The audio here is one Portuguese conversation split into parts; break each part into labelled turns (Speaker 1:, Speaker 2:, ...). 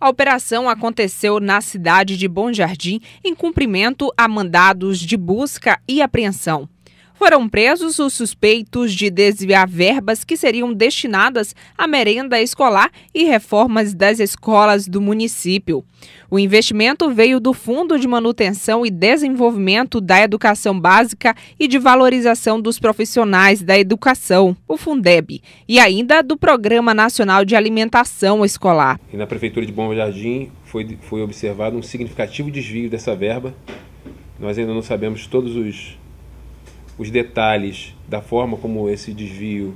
Speaker 1: A operação aconteceu na cidade de Bom Jardim em cumprimento a mandados de busca e apreensão. Foram presos os suspeitos de desviar verbas que seriam destinadas à merenda escolar e reformas das escolas do município. O investimento veio do Fundo de Manutenção e Desenvolvimento da Educação Básica e de Valorização dos Profissionais da Educação, o Fundeb, e ainda do Programa Nacional de Alimentação Escolar.
Speaker 2: E na Prefeitura de Bom Jardim foi, foi observado um significativo desvio dessa verba. Nós ainda não sabemos todos os os detalhes da forma como esse desvio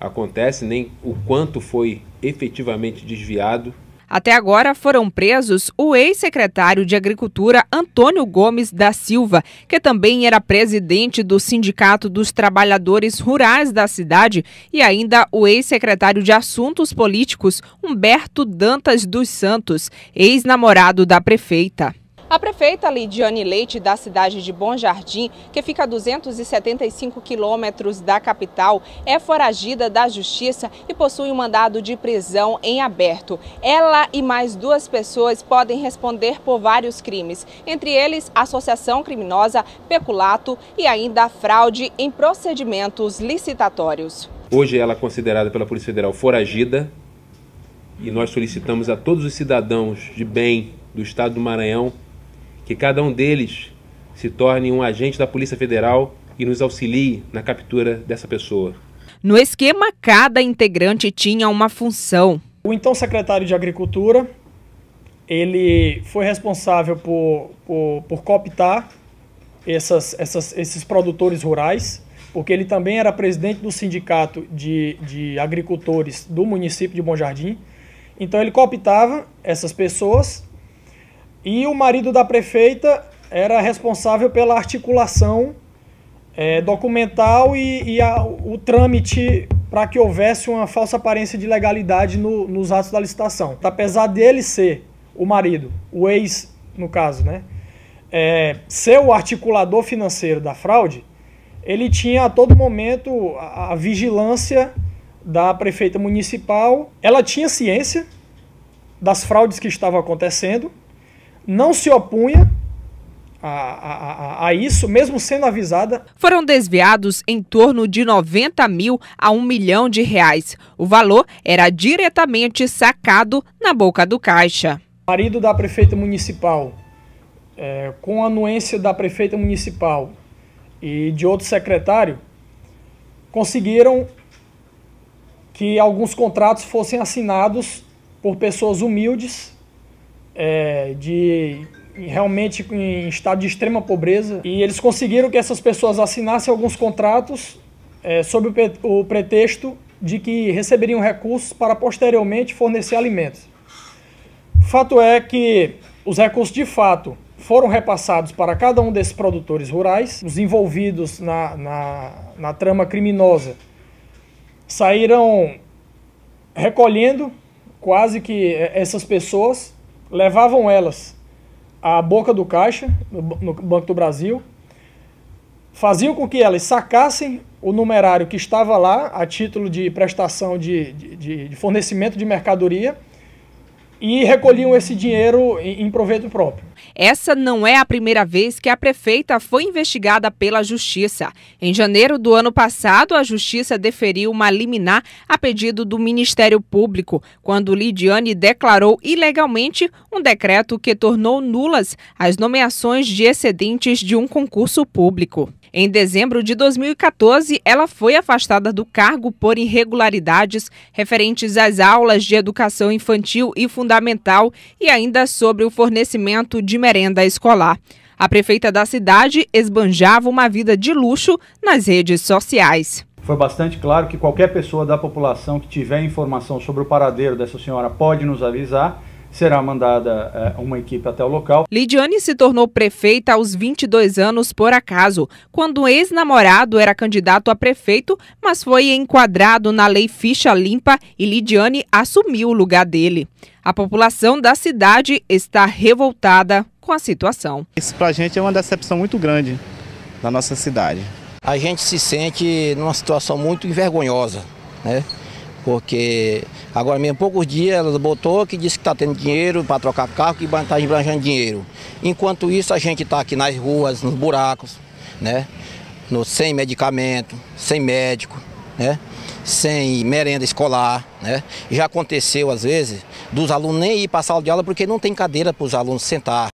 Speaker 2: acontece, nem o quanto foi efetivamente desviado.
Speaker 1: Até agora foram presos o ex-secretário de Agricultura Antônio Gomes da Silva, que também era presidente do Sindicato dos Trabalhadores Rurais da cidade, e ainda o ex-secretário de Assuntos Políticos Humberto Dantas dos Santos, ex-namorado da prefeita. A prefeita Lidiane Leite, da cidade de Bom Jardim, que fica a 275 quilômetros da capital, é foragida da justiça e possui um mandado de prisão em aberto. Ela e mais duas pessoas podem responder por vários crimes, entre eles associação criminosa, peculato e ainda fraude em procedimentos licitatórios.
Speaker 2: Hoje ela é considerada pela Polícia Federal foragida e nós solicitamos a todos os cidadãos de bem do estado do Maranhão que cada um deles se torne um agente da Polícia Federal e nos auxilie na captura dessa pessoa.
Speaker 1: No esquema, cada integrante tinha uma função. O então secretário de Agricultura,
Speaker 3: ele foi responsável por, por, por cooptar essas, essas, esses produtores rurais, porque ele também era presidente do sindicato de, de agricultores do município de Bom Jardim. Então ele cooptava essas pessoas e o marido da prefeita era responsável pela articulação é, documental e, e a, o trâmite para que houvesse uma falsa aparência de legalidade no, nos atos da licitação. Apesar dele ser o marido, o ex, no caso, né? É, ser o articulador financeiro da fraude, ele tinha a todo momento a, a vigilância da prefeita municipal. Ela tinha ciência
Speaker 1: das fraudes que estavam acontecendo, não se opunha a,
Speaker 3: a,
Speaker 1: a, isso, mesmo sendo avisada. Foram desviados em torno de 90 mil a 1 milhão de reais. O valor era diretamente sacado na boca do caixa.
Speaker 3: O marido da prefeita municipal, é, com anuência da prefeita municipal e de outro secretário, conseguiram que alguns contratos fossem assinados por pessoas humildes é, de realmente em estado de extrema pobreza. E eles conseguiram que essas pessoas assinassem alguns contratos é, sob o, o pretexto de que receberiam recursos para posteriormente fornecer alimentos. Fato é que os recursos de fato foram repassados para cada um desses produtores rurais. Os envolvidos na, na, na trama criminosa saíram recolhendo quase que é, essas pessoas levavam elas à boca do caixa, no Banco do Brasil, faziam com que elas sacassem o numerário que estava lá, a título de prestação de, de, de fornecimento de mercadoria,
Speaker 1: e recolhiam esse dinheiro em proveito próprio. Essa não é a primeira vez que a prefeita foi investigada pela Justiça. Em janeiro do ano passado, a Justiça deferiu uma liminar a pedido do Ministério Público, quando Lidiane declarou ilegalmente um decreto que tornou nulas as nomeações de excedentes de um concurso público. Em dezembro de 2014, ela foi afastada do cargo por irregularidades referentes às aulas de educação infantil e fundamental e ainda sobre o fornecimento de merenda escolar. A prefeita da cidade esbanjava uma vida de luxo nas redes sociais.
Speaker 2: Foi bastante claro
Speaker 3: que qualquer pessoa da população que tiver informação sobre o paradeiro dessa senhora pode nos avisar
Speaker 1: será mandada é, uma equipe até o local. Lidiane se tornou prefeita aos 22 anos por acaso, quando o ex-namorado era candidato a prefeito, mas foi enquadrado na lei ficha limpa e Lidiane assumiu o lugar dele. A população da cidade está revoltada com a situação. Isso para a gente é uma decepção
Speaker 3: muito grande na nossa cidade. A gente se sente numa situação muito envergonhosa, né? Porque agora mesmo, poucos dias, ela botou que disse que está tendo dinheiro para trocar carro, que está embranjando dinheiro. Enquanto isso, a gente está aqui nas ruas, nos buracos, né? No, sem medicamento, sem médico, né? sem merenda escolar. Né? Já aconteceu, às vezes, dos alunos nem ir para a sala de aula porque não tem cadeira para os alunos sentar.